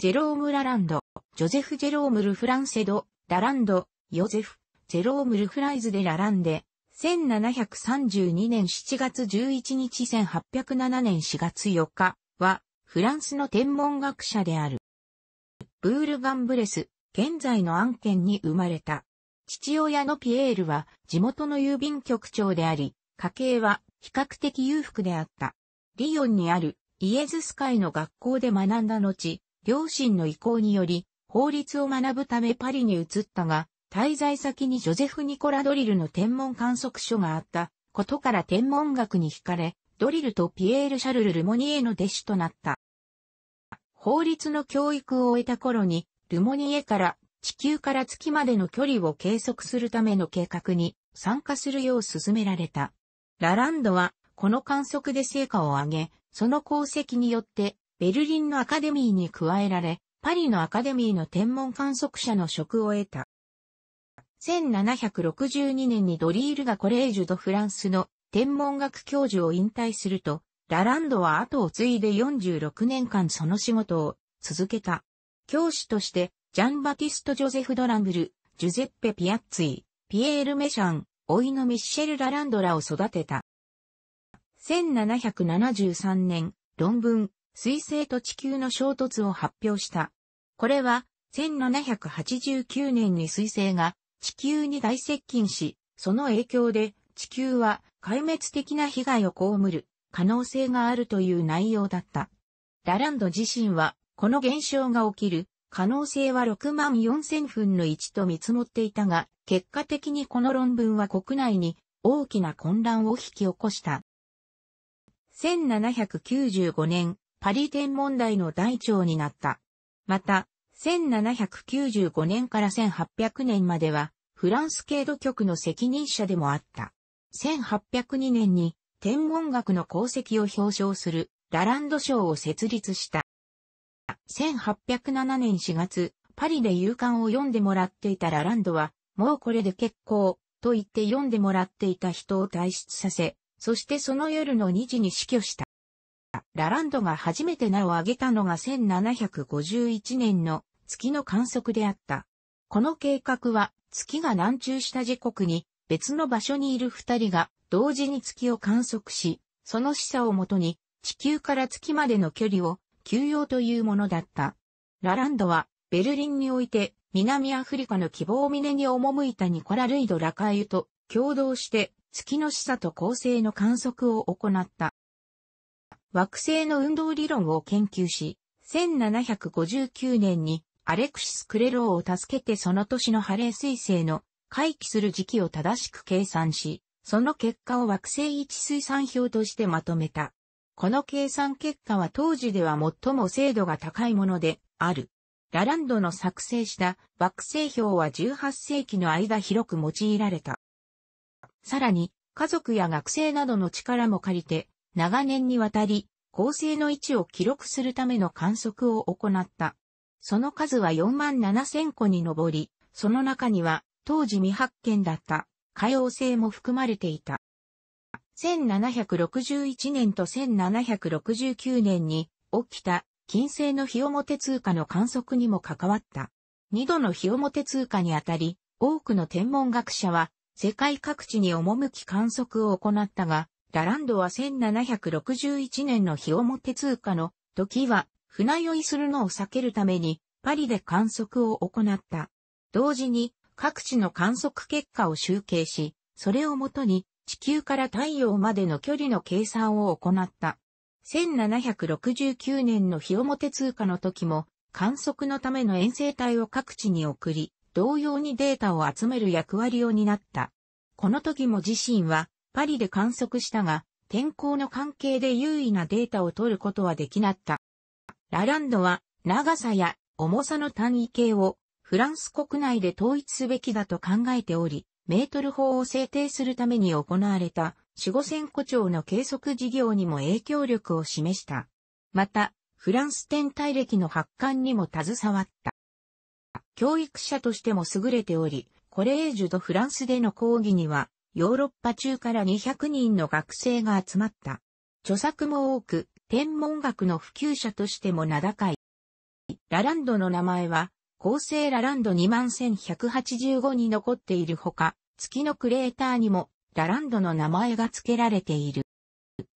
ジェローム・ラランド、ジョゼフ・ジェローム・ル・フランセド、ラランド、ヨゼフ、ジェローム・ル・フライズでラランデ、1732年7月11日1807年4月4日は、フランスの天文学者である。ブール・ガンブレス、現在の案件に生まれた。父親のピエールは地元の郵便局長であり、家計は比較的裕福であった。リヨンにあるイエズス会の学校で学んだ後、両親の意向により、法律を学ぶためパリに移ったが、滞在先にジョゼフ・ニコラ・ドリルの天文観測所があったことから天文学に惹かれ、ドリルとピエール・シャルル・ルモニエの弟子となった。法律の教育を終えた頃に、ルモニエから地球から月までの距離を計測するための計画に参加するよう勧められた。ラランドはこの観測で成果を上げ、その功績によってベルリンのアカデミーに加えられ、パリのアカデミーの天文観測者の職を得た。1762年にドリールがコレージュ・ド・フランスの天文学教授を引退すると、ラランドは後を継いで46年間その仕事を続けた。教師として、ジャンバティスト・ジョゼフ・ドランブル、ジュゼッペ・ピアッツィ、ピエール・メシャン、オいのミッシェル・ラランドらを育てた。1773年、論文、水星と地球の衝突を発表した。これは、1789年に水星が地球に大接近し、その影響で地球は壊滅的な被害を被る可能性があるという内容だった。ラランド自身は、この現象が起きる可能性は6万4000分の1と見積もっていたが、結果的にこの論文は国内に大きな混乱を引き起こした。1795年、パリ天文台の台長になった。また、1795年から1800年までは、フランス経度局の責任者でもあった。1802年に天文学の功績を表彰するラランド賞を設立した。1807年4月、パリで勇敢を読んでもらっていたラランドは、もうこれで結構、と言って読んでもらっていた人を退出させ、そしてその夜の2時に死去した。ラランドが初めて名を挙げたのが1751年の月の観測であった。この計画は月が南中した時刻に別の場所にいる二人が同時に月を観測し、その示唆をもとに地球から月までの距離を休養というものだった。ラランドはベルリンにおいて南アフリカの希望峰に赴いたニコラ・ルイド・ラカーユと共同して月の示唆と恒星の観測を行った。惑星の運動理論を研究し、1759年にアレクシス・クレローを助けてその年のハレー彗星の回帰する時期を正しく計算し、その結果を惑星一水産表としてまとめた。この計算結果は当時では最も精度が高いものである。ラランドの作成した惑星表は18世紀の間広く用いられた。さらに、家族や学生などの力も借りて、長年にわたり、恒星の位置を記録するための観測を行った。その数は4万7千個に上り、その中には当時未発見だった海王星も含まれていた。1761年と1769年に起きた金星の日表通貨の観測にも関わった。二度の日表通貨にあたり、多くの天文学者は世界各地に赴き観測を行ったが、ラランドは1761年の日表通貨の時は船酔いするのを避けるためにパリで観測を行った。同時に各地の観測結果を集計し、それをもとに地球から太陽までの距離の計算を行った。1769年の日表通貨の時も観測のための遠征隊を各地に送り、同様にデータを集める役割を担った。この時も自身はパリで観測したが、天候の関係で優位なデータを取ることはできなった。ラランドは、長さや重さの単位形をフランス国内で統一すべきだと考えており、メートル法を制定するために行われた四五線湖町の計測事業にも影響力を示した。また、フランス天体歴の発刊にも携わった。教育者としても優れており、コレージュとフランスでの講義にはヨーロッパ中から200人の学生が集まった。著作も多く、天文学の普及者としても名高い。ラランドの名前は、恒星ラランド21185に残っているほか、月のクレーターにも、ラランドの名前が付けられている。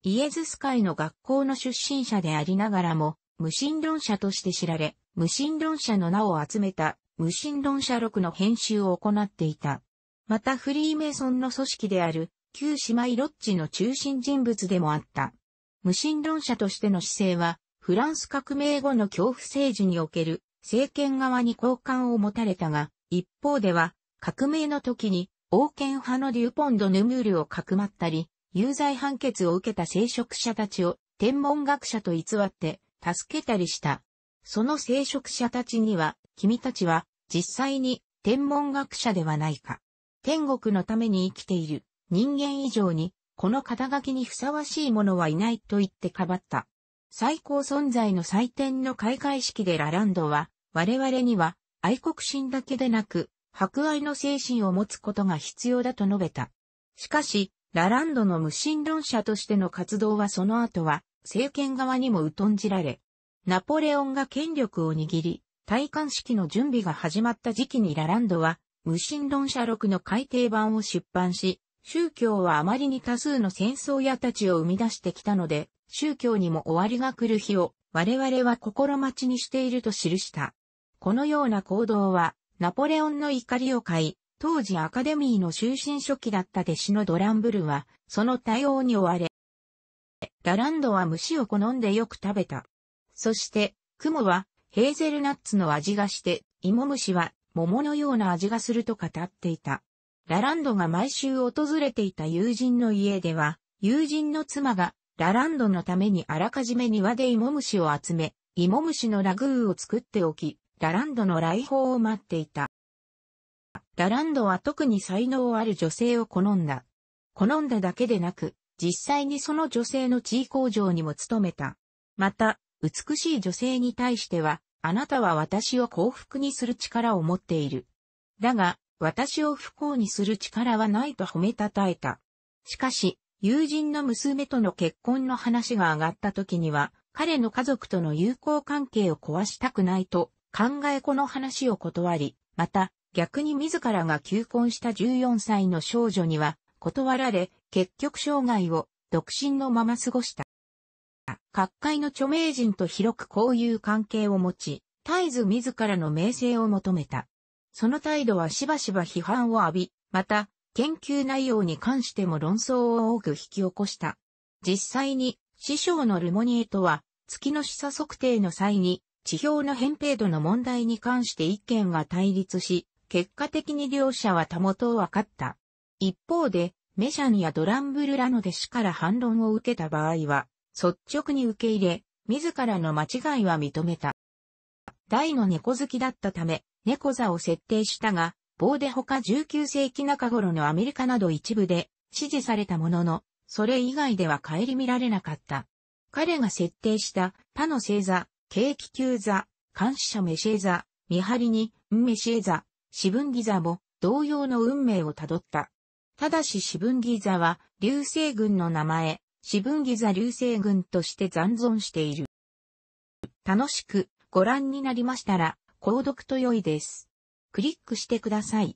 イエズス会の学校の出身者でありながらも、無神論者として知られ、無神論者の名を集めた、無神論者録の編集を行っていた。またフリーメイソンの組織である、旧姉妹ロッチの中心人物でもあった。無神論者としての姿勢は、フランス革命後の恐怖政治における政権側に好感を持たれたが、一方では、革命の時に、王権派のデュポンド・ヌムールをかくまったり、有罪判決を受けた聖職者たちを天文学者と偽って助けたりした。その聖職者たちには、君たちは実際に天文学者ではないか。天国のために生きている人間以上に、この肩書きにふさわしいものはいないと言ってかばった。最高存在の祭典の開会式でラランドは、我々には愛国心だけでなく、博愛の精神を持つことが必要だと述べた。しかし、ラランドの無神論者としての活動はその後は、政権側にも疎んじられ、ナポレオンが権力を握り、戴冠式の準備が始まった時期にラランドは、無神論者録の改訂版を出版し、宗教はあまりに多数の戦争屋たちを生み出してきたので、宗教にも終わりが来る日を我々は心待ちにしていると記した。このような行動は、ナポレオンの怒りを買い、当時アカデミーの終身初期だった弟子のドランブルは、その対応に追われ、ラランドは虫を好んでよく食べた。そして、クモはヘーゼルナッツの味がして、芋虫は桃のような味がすると語っていた。ラランドが毎週訪れていた友人の家では、友人の妻がラランドのためにあらかじめ庭で芋虫を集め、芋虫のラグーを作っておき、ラランドの来訪を待っていた。ラランドは特に才能ある女性を好んだ。好んだだけでなく、実際にその女性の地位工場にも努めた。また、美しい女性に対しては、あなたは私を幸福にする力を持っている。だが、私を不幸にする力はないと褒めたたえた。しかし、友人の娘との結婚の話が上がった時には、彼の家族との友好関係を壊したくないと考えこの話を断り、また逆に自らが求婚した14歳の少女には断られ、結局生涯を独身のまま過ごした。各界の著名人と広く交友関係を持ち、絶えず自らの名声を求めた。その態度はしばしば批判を浴び、また、研究内容に関しても論争を多く引き起こした。実際に、師匠のルモニエとは、月の示唆測定の際に、地表の扁平度の問題に関して意見が対立し、結果的に両者はたもとを分かった。一方で、メシャンやドランブルらの弟子から反論を受けた場合は、率直に受け入れ、自らの間違いは認めた。大の猫好きだったため、猫座を設定したが、棒で他19世紀中頃のアメリカなど一部で支持されたものの、それ以外では顧みられなかった。彼が設定した他の星座、景気球座、監視者メシエ座、見張りに、運メシエ座、四分儀座も同様の運命をたどった。ただし四分儀座は流星群の名前、四分木座流星群として残存している。楽しくご覧になりましたら、購読と良いです。クリックしてください。